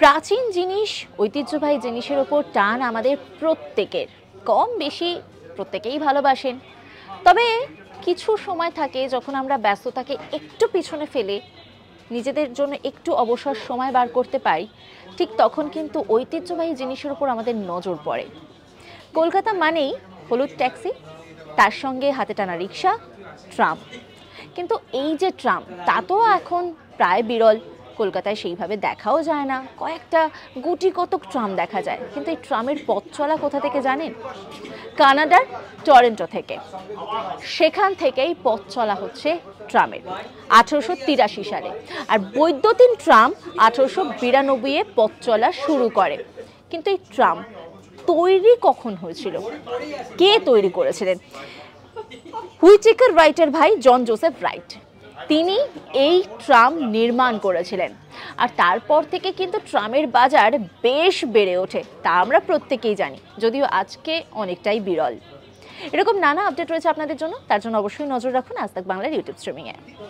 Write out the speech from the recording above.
প্রাচীন জিনিস ঐতিহ্যবাহী জিনিসের ওপর টান আমাদের প্রত্যেকের কম বেশি প্রত্যেকেই ভালোবাসেন তবে কিছু সময় থাকে যখন আমরা ব্যস্ততাকে একটু পিছনে ফেলে নিজেদের জন্য একটু অবসর সময় বার করতে পারি ঠিক তখন কিন্তু ঐতিহ্যবাহী জিনিসের ওপর আমাদের নজর পড়ে কলকাতা মানেই হলুদ ট্যাক্সি তার সঙ্গে হাতে টানা রিক্সা ট্রাম কিন্তু এই যে ট্রাম তা তো এখন প্রায় বিরল কলকাতায় সেইভাবে দেখাও যায় না কয়েকটা গুটি কতক ট্রাম দেখা যায় কিন্তু এই ট্রামের পথ চলা কোথা থেকে জানেন কানাডার টরেন্টো থেকে সেখান থেকেই পথ চলা হচ্ছে ট্রামের আঠেরোশো তিরাশি সালে আর বৈদ্যুতিন ট্রাম আঠেরোশো বিরানব্বইয়ে পথ চলা শুরু করে কিন্তু এই ট্রাম তৈরি কখন হয়েছিল কে তৈরি করেছিলেন হুইচেকার রাইটের ভাই জন জোসেফ রাইট তিনি এই ট্রাম নির্মাণ করেছিলেন আর তারপর থেকে কিন্তু ট্রামের বাজার বেশ বেড়ে ওঠে তা আমরা প্রত্যেকেই জানি যদিও আজকে অনেকটাই বিরল এরকম নানা আপডেট রয়েছে আপনাদের জন্য তার জন্য অবশ্যই নজর রাখুন আজ বাংলার ইউটিউব স্ট্রিমিংয়ে